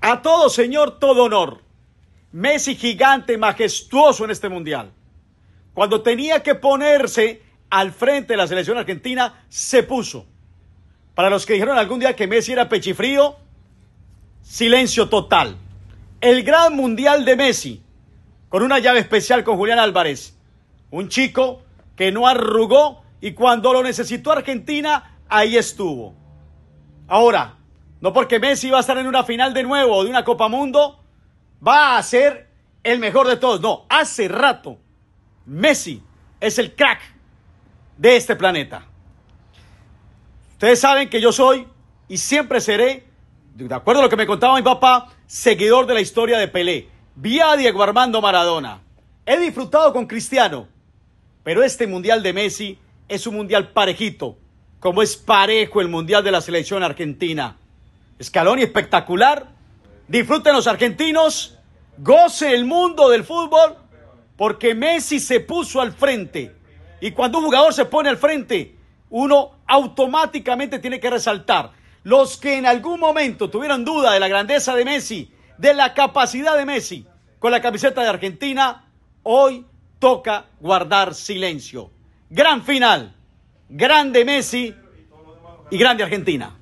A todo Señor, todo honor. Messi gigante, majestuoso en este mundial. Cuando tenía que ponerse al frente de la selección argentina, se puso. Para los que dijeron algún día que Messi era pechifrío, silencio total. El gran mundial de Messi, con una llave especial con Julián Álvarez. Un chico que no arrugó y cuando lo necesitó Argentina, ahí estuvo. Ahora, no porque Messi va a estar en una final de nuevo de una Copa Mundo, va a ser el mejor de todos. No, hace rato Messi es el crack de este planeta. Ustedes saben que yo soy y siempre seré, de acuerdo a lo que me contaba mi papá, seguidor de la historia de Pelé. vía Diego Armando Maradona. He disfrutado con Cristiano, pero este mundial de Messi es un mundial parejito, como es parejo el mundial de la selección argentina. Escalón espectacular. Disfruten los argentinos. Goce el mundo del fútbol. Porque Messi se puso al frente. Y cuando un jugador se pone al frente, uno automáticamente tiene que resaltar. Los que en algún momento tuvieron duda de la grandeza de Messi, de la capacidad de Messi con la camiseta de Argentina, hoy toca guardar silencio. Gran final. Grande Messi y grande Argentina.